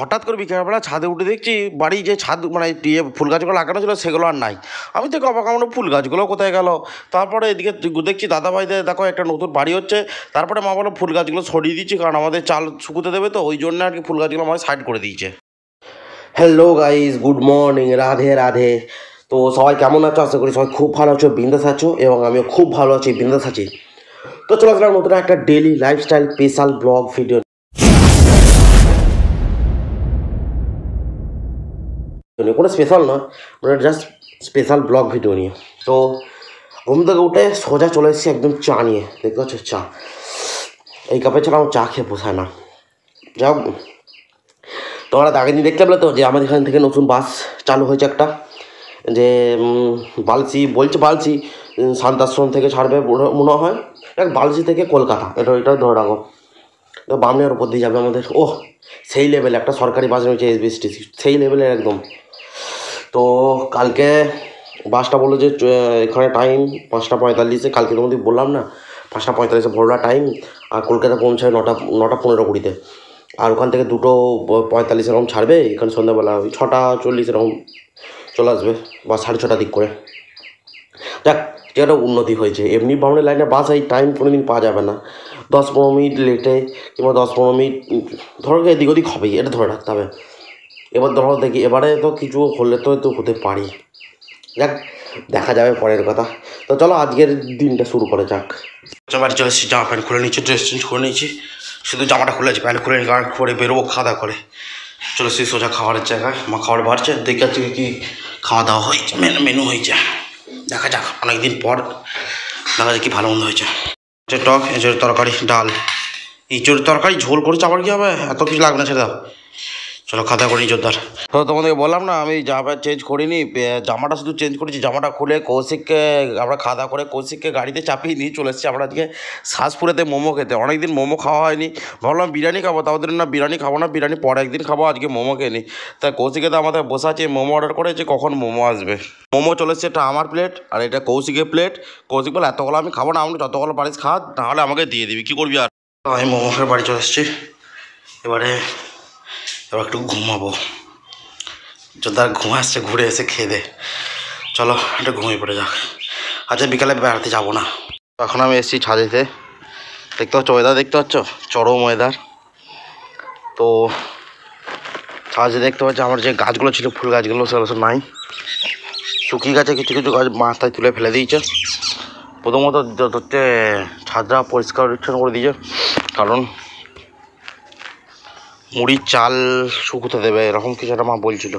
হঠাৎ করে বিকেলবেলা ছাদে উঠে দেখছি বাড়ি যে ছাদ মানে ইয়ে ফুল গাছগুলো লাগানো ছিল সেগুলো আর নাই আমি তো অবাক ফুল গাছগুলো কোথায় গেল তারপরে এদিকে দেখছি দাদাভাইদের দেখো একটা নতুন বাড়ি হচ্ছে তারপরে মা বলো ফুল গাছগুলো সরিয়ে দিচ্ছি কারণ আমাদের চাল শুকুতে দেবে তো ওই জন্য আর কি ফুল গাছগুলো আমাকে সাইড করে দিয়েছে hello guys good morning Radhe Radhe তো সবাই কেমন আছো আশা করি সবাই খুব ভালো আছো বিন্দাস আছো এবং আমিও খুব ভালো আছি বিন্দাস আছি তো চলে আসলাম নতুন একটা daily lifestyle special blog video নিয়ে কোনো স্পেশাল নয় ওটা জাস্ট স্পেশাল ব্লগ ভিডিও নিয়ে তো ঘুম থেকে উঠে সোজা চলে এসেছি একদম চা নিয়ে দেখতে পাচ্ছ চা এই কাপে ছাড়া আমার চা খেয়ে পোষায় না যাক হোক তোমরা আগের দিন দেখতে পেলে তো যে আমাদের এখান থেকে নতুন বাস চালু হয়েছে একটা যে বালসি বলছে বালসি শান্তাশ্রম থেকে ছাড়বে মনে হয় এক বালসি থেকে কলকাতা এটা এটা ধরে রাখো তো বামনের ওপর দিয়ে যাবে আমাদের ও সেই লেভেলে একটা সরকারি বাস রয়েছে এসবিএসটিসি সেই লেভেলের একদম তো কালকে বাসটা বললো যে এখানে টাইম পাঁচটা পঁয়তাল্লিশে কালকে তোমাদের বললাম না পাঁচটা পঁয়তাল্লিশে ভোরলা টাইম আর কলকাতা পৌঁছায় নটা নটা পনেরো কুড়িতে আর ওখান থেকে দুটো পঁয়তাল্লিশ এরকম ছাড়বে এখানে সন্ধ্যাবেলা ওই ছটা চল্লিশ এরকম চলে আসবে বা সাড়ে ছটা দিক করে যাক যেটা উন্নতি হয়েছে এমনি ভ্রমণের লাইনে বাস এই টাইম কোনো দিন পাওয়া যাবে না দশ পনেরো মিনিট লেটে কিংবা দশ পনেরো মিনিট ধরো এদিক ওদিক হবেই এটা ধরে রাখতে হবে এবার ধরো দেখি এবারে তো কিছু হলে তো তো হতে পারি যাক দেখা যাবে পরের কথা তো চলো আজকের দিনটা শুরু করা যাক চলে চলেছি জামা প্যান্ট খুলে নিচ্ছি ড্রেস চেঞ্জ করে নিয়েছি শুধু জামাটা খুলে আছে প্যান্ট খুলে নিয়ে গার্ড করে বেরোবো খাওয়া দাওয়া করে চলো সেই সোজা খাবারের জায়গায় আমার খাবার বাড়ছে দেখে যাচ্ছে কি খাওয়া দাওয়া হয়েছে মেনু মেনু হয়েছে দেখা যাক অনেক দিন পর দেখা যাক কি ভালো মন্দ হয়েছে টক এঁচুর তরকারি ডাল ইঁচুর তরকারি ঝোল করেছে আবার কী হবে এত কিছু লাগবে না সেটা চলো খাতা করি জোরদার তো তোমাদেরকে বললাম না আমি জামা চেঞ্জ করিনি জামাটা শুধু চেঞ্জ করেছি জামাটা খুলে কৌশিককে আমরা খাতা করে কৌশিককে গাড়িতে চাপিয়ে নিয়ে চলে এসেছি আমরা আজকে শ্বাসপুরেতে মোমো খেতে অনেকদিন মোমো খাওয়া হয়নি ভাবলাম বিরিয়ানি খাবো তাদের না বিরিয়ানি খাবো না বিরিয়ানি পরে একদিন খাবো আজকে মোমো খেয়ে নিই তা কৌশিকে তো আমাদের বসে আছে মোমো অর্ডার করেছে কখন মোমো আসবে মোমো চলে এসছে এটা আমার প্লেট আর এটা কৌশিকের প্লেট কৌশিক বলে এতগুলো আমি খাবো না আমি যতগুলো পারিস খাওয়া তাহলে আমাকে দিয়ে দিবি কী করবি আর আমি মোমো খেয়ে বাড়ি চলে এসেছি এবারে এবার একটু ঘুমাবো তার ঘুম আসছে ঘুরে এসে খেয়ে দে চলো একটু ঘুমিয়ে পড়ে যাক আচ্ছা বিকালে বেড়াতে যাবো না এখন আমি এসেছি ছাদেতে দেখতে পাচ্ছ ওয়েদার দেখতে পাচ্ছ চরম ওয়েদার তো ছাদে দেখতে পাচ্ছ আমার যে গাছগুলো ছিল ফুল গাছগুলো সেগুলো সব নাই শুকি গাছে কিছু কিছু গাছ মাথায় তুলে ফেলে দিয়েছে প্রথমত হচ্ছে ছাদরা পরিষ্কার পরিচ্ছন্ন করে দিয়েছে কারণ মুড়ির চাল শুকুতে দেবে এরকম কিছু একটা মা বলছিল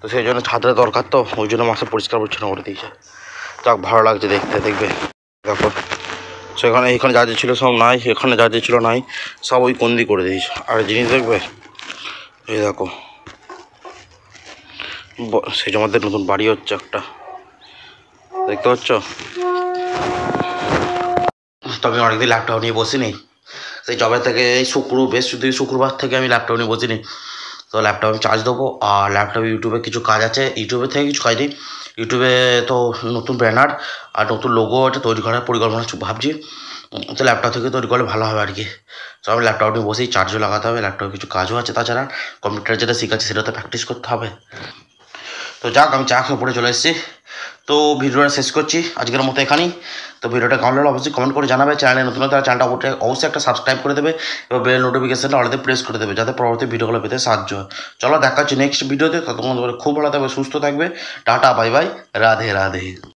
তো সেই জন্য ছাদটা দরকার তো ওই জন্য মাসে পরিষ্কার পরিচ্ছন্ন করে দিয়েছে যাক ভালো লাগছে দেখতে দেখবে তারপর সেখানে এখানে এখানে যা ছিল সব নাই এখানে যা ছিল নাই সব ওই কন্দি করে দিয়েছে আর জিনিস দেখবে এই দেখো সেই জমাদের নতুন বাড়ি হচ্ছে একটা দেখতে পাচ্ছ তবে অনেকদিন ল্যাপটপ নিয়ে বসিনি সেই জবে থেকে এই শুক্র বেশ শুধু শুক্রবার থেকে আমি ল্যাপটপ নিয়ে বসিনি তো ল্যাপটপ আমি চার্জ দেবো আর ল্যাপটপে ইউটিউবে কিছু কাজ আছে ইউটিউবে থেকে কিছু কাজ নেই ইউটিউবে তো নতুন ব্যানার আর নতুন লোগো এটা তৈরি করার পরিকল্পনা ভাবছি তো ল্যাপটপ থেকে তৈরি করলে ভালো হবে আর কি তো আমি ল্যাপটপ নিয়ে বসেই চার্জও লাগাতে হবে ল্যাপটপে কিছু কাজও আছে তাছাড়া কম্পিউটার যেটা শিখাচ্ছে সেটা তো প্র্যাকটিস করতে হবে তো যাক আমি চা খেয়ে পড়ে চলে এসেছি তো ভিডিওটা শেষ করছি আজকের মতো এখানেই তো ভিডিওটা কেমন লাগলো অবশ্যই কমেন্ট করে জানাবে চ্যানেলে নতুন তারা চ্যানেলটা অবশ্যই একটা সাবস্ক্রাইব করে দেবে এবং বেল নোটিফিকেশানটা অলরেডি প্রেস করে দেবে যাতে পরবর্তী ভিডিওগুলো পেতে সাহায্য হয় চলো দেখা হচ্ছে নেক্সট ভিডিওতে ততক্ষণ খুব ভালো থাকবে সুস্থ থাকবে tata bye bye Radhe Radhe